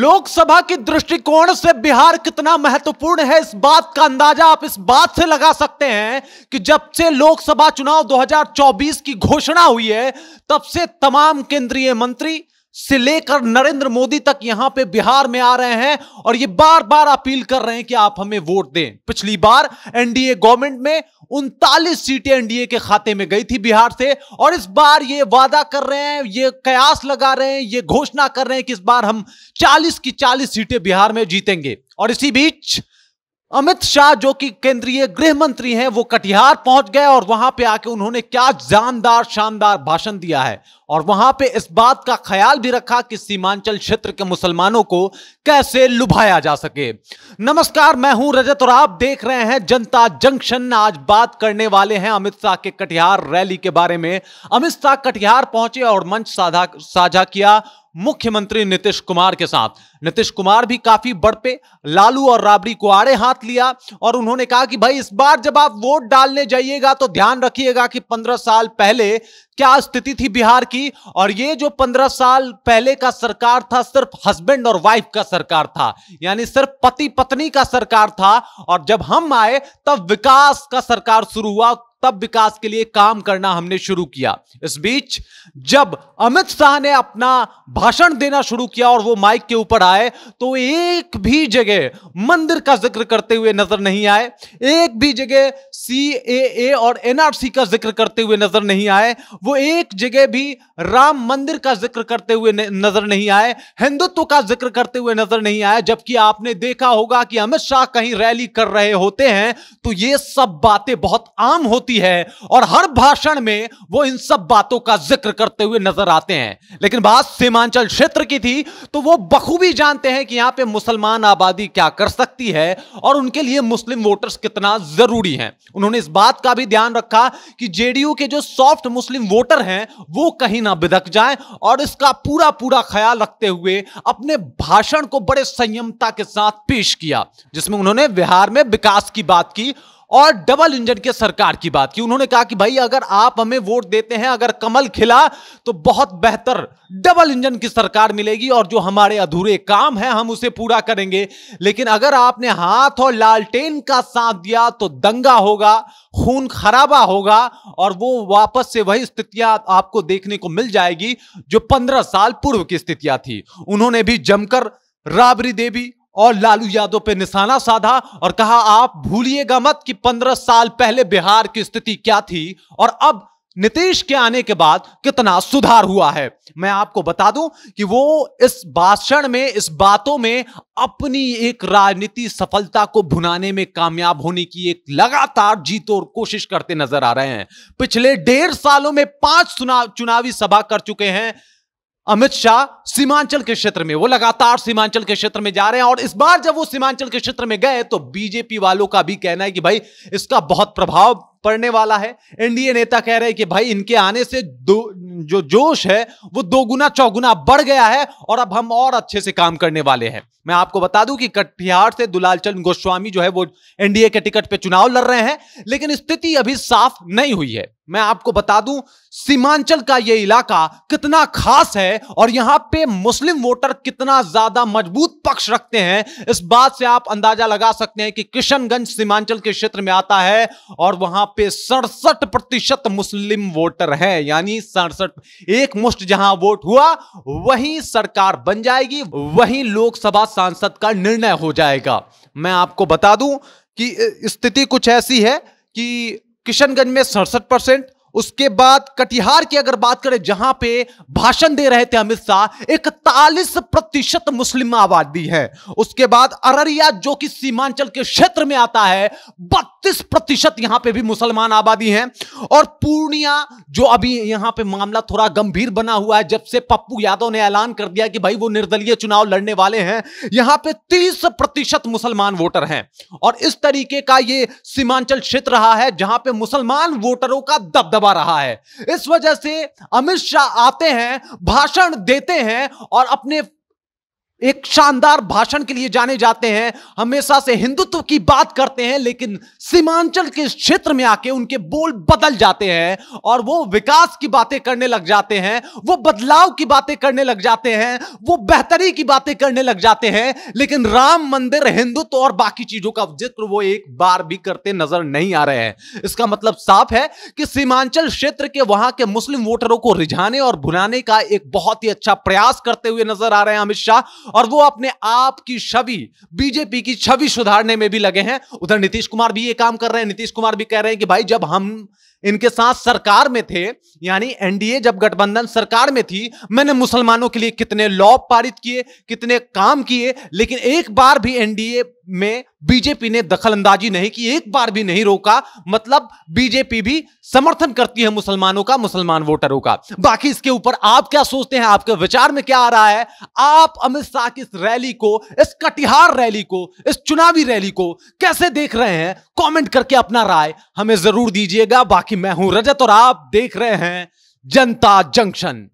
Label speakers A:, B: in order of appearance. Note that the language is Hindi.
A: लोकसभा के दृष्टिकोण से बिहार कितना महत्वपूर्ण है इस बात का अंदाजा आप इस बात से लगा सकते हैं कि जब से लोकसभा चुनाव 2024 की घोषणा हुई है तब से तमाम केंद्रीय मंत्री से लेकर नरेंद्र मोदी तक यहां पे बिहार में आ रहे हैं और ये बार बार अपील कर रहे हैं कि आप हमें वोट दें पिछली बार एनडीए गवर्नमेंट में उनतालीस सीटें एनडीए के खाते में गई थी बिहार से और इस बार ये वादा कर रहे हैं ये कयास लगा रहे हैं ये घोषणा कर रहे हैं कि इस बार हम 40 की 40 सीटें बिहार में जीतेंगे और इसी बीच अमित शाह जो कि केंद्रीय गृह मंत्री हैं वो कटिहार पहुंच गए और वहां पे आके उन्होंने क्या जानदार शानदार भाषण दिया है और वहां पे इस बात का ख्याल भी रखा कि सीमांचल क्षेत्र के मुसलमानों को कैसे लुभाया जा सके नमस्कार मैं हूं रजत और आप देख रहे हैं जनता जंक्शन आज बात करने वाले हैं अमित शाह के कटिहार रैली के बारे में अमित शाह कटिहार पहुंचे और मंच साझा किया मुख्यमंत्री नीतीश कुमार के साथ नीतीश कुमार भी काफी पे लालू और राबड़ी को आड़े हाथ लिया और उन्होंने कहा कि भाई इस बार जब आप वोट डालने जाइएगा तो ध्यान रखिएगा कि पंद्रह साल पहले क्या स्थिति थी बिहार की और ये जो पंद्रह साल पहले का सरकार था सिर्फ हस्बैंड और वाइफ का सरकार था यानी सिर्फ पति पत्नी का सरकार था और जब हम आए तब विकास का सरकार शुरू हुआ तब विकास के लिए काम करना हमने शुरू किया इस बीच जब अमित शाह ने अपना भाषण देना शुरू किया और वो माइक के ऊपर आए तो एक भी जगह मंदिर का जिक्र करते हुए नजर नहीं आए एक भी जगह सी और एनआरसी का जिक्र करते हुए नजर नहीं आए वो एक जगह भी राम मंदिर का जिक्र करते हुए नजर नहीं आए हिंदुत्व का जिक्र करते हुए नजर नहीं आए जबकि आपने देखा होगा कि अमित शाह कहीं रैली कर रहे होते हैं तो ये सब बातें बहुत आम होती होती है और हर भाषण में वो इन सब बातों का जिक्र करते हुए नजर आते हैं लेकिन बात सीमांचल क्षेत्र की थी तो वो बखूबी जानते हैं कि यहां पे मुसलमान आबादी क्या कर सकती है और उनके लिए मुस्लिम वोटर्स कितना जरूरी है उन्होंने इस बात का भी ध्यान रखा कि जेडीयू के जो सॉफ्ट मुस्लिम वोटर हैं वो कहीं ना बिदक जाए और इसका पूरा पूरा ख्याल रखते हुए अपने भाषण को बड़े संयमता के साथ पेश किया जिसमें उन्होंने बिहार में विकास की बात की और डबल इंजन के सरकार की बात की उन्होंने कहा कि भाई अगर आप हमें वोट देते हैं अगर कमल खिला तो बहुत बेहतर डबल इंजन की सरकार मिलेगी और जो हमारे अधूरे काम है हम उसे पूरा करेंगे लेकिन अगर आपने हाथ और लालटेन का साथ दिया तो दंगा होगा खून खराबा होगा और वो वापस से वही स्थितियां आपको देखने को मिल जाएगी जो पंद्रह साल पूर्व की स्थितियां थी उन्होंने भी जमकर राबरी देवी और लालू यादव पे निशाना साधा और कहा आप भूलिएगा मत कि पंद्रह साल पहले बिहार की स्थिति क्या थी और अब नीतीश के आने के बाद कितना सुधार हुआ है मैं आपको बता दूं कि वो इस भाषण में इस बातों में अपनी एक राजनीति सफलता को भुनाने में कामयाब होने की एक लगातार जीत और कोशिश करते नजर आ रहे हैं पिछले डेढ़ सालों में पांच चुनावी सभा कर चुके हैं अमित शाह सीमांचल के क्षेत्र में वो लगातार सीमांचल के क्षेत्र में जा रहे हैं और इस बार जब वो सीमांचल के क्षेत्र में गए तो बीजेपी वालों का भी कहना है कि भाई इसका बहुत प्रभाव पड़ने वाला है एनडीए नेता कह रहे हैं कि भाई इनके आने से जो जोश है वो दोगुना चौगुना बढ़ गया है और अब हम और अच्छे से काम करने वाले हैं मैं आपको बता दूं कि कटिहार से दुलाल चंद गोस्वामी जो है वो एनडीए के टिकट पे चुनाव लड़ रहे हैं लेकिन स्थिति अभी साफ नहीं हुई है मैं आपको बता दूं सीमांचल का ये इलाका कितना खास है और यहां पे मुस्लिम वोटर कितना ज्यादा मजबूत पक्ष रखते हैं इस बात से आप अंदाजा लगा सकते हैं कि किशनगंज सीमांचल के क्षेत्र में आता है और वहां पे सड़सठ प्रतिशत मुस्लिम वोटर है यानी सड़सठ एक मुश्त जहां वोट हुआ वहीं सरकार बन जाएगी वहीं लोकसभा सांसद का निर्णय हो जाएगा मैं आपको बता दूं कि स्थिति कुछ ऐसी है कि किशनगंज में सड़सठ परसेंट उसके बाद कटिहार की अगर बात करें जहां पे भाषण दे रहे थे अमित शाह इकतालीस प्रतिशत मुस्लिम आबादी है उसके बाद अररिया जो कि सीमांचल के क्षेत्र में आता है बत बत्तीस प्रतिशत यहां पे भी मुसलमान आबादी है और पूर्णिया जो अभी यहां पे मामला थोड़ा गंभीर बना हुआ है जब से पप्पू यादव ने ऐलान कर दिया कि भाई वो निर्दलीय चुनाव लड़ने वाले हैं यहां पे तीस प्रतिशत मुसलमान वोटर हैं और इस तरीके का ये सीमांचल क्षेत्र रहा है जहां पे मुसलमान वोटरों का दबदबा रहा है इस वजह से अमित शाह आते हैं भाषण देते हैं और अपने एक शानदार भाषण के लिए जाने जाते हैं हमेशा से हिंदुत्व की बात करते हैं लेकिन सीमांचल के क्षेत्र में आके उनके बोल बदल जाते हैं और वो विकास की बातें करने लग जाते हैं वो बदलाव की बातें करने लग जाते हैं वो बेहतरी की बातें करने लग जाते हैं लेकिन राम मंदिर हिंदुत्व और बाकी चीजों का जिक्र वो एक बार भी करते नजर नहीं आ रहे हैं इसका मतलब साफ है कि सीमांचल क्षेत्र के वहां के मुस्लिम वोटरों को रिझाने और भुनाने का एक बहुत ही अच्छा प्रयास करते हुए नजर आ रहे हैं अमित शाह और वो अपने आप की छवि बीजेपी की छवि सुधारने में भी लगे हैं उधर नीतीश कुमार भी ये काम कर रहे हैं नीतीश कुमार भी कह रहे हैं कि भाई जब हम इनके साथ सरकार में थे यानी एनडीए जब गठबंधन सरकार में थी मैंने मुसलमानों के लिए कितने लॉ पारित किए कितने काम किए लेकिन एक बार भी एनडीए में बीजेपी ने दखलंदाजी नहीं की एक बार भी नहीं रोका मतलब बीजेपी भी समर्थन करती है मुसलमानों का मुसलमान वोटरों का बाकी इसके ऊपर आप क्या सोचते हैं आपके विचार में क्या आ रहा है आप अमित शाह की इस रैली को इस कटिहार रैली को इस चुनावी रैली को कैसे देख रहे हैं कमेंट करके अपना राय हमें जरूर दीजिएगा बाकी मैं हूं रजत और आप देख रहे हैं जनता जंक्शन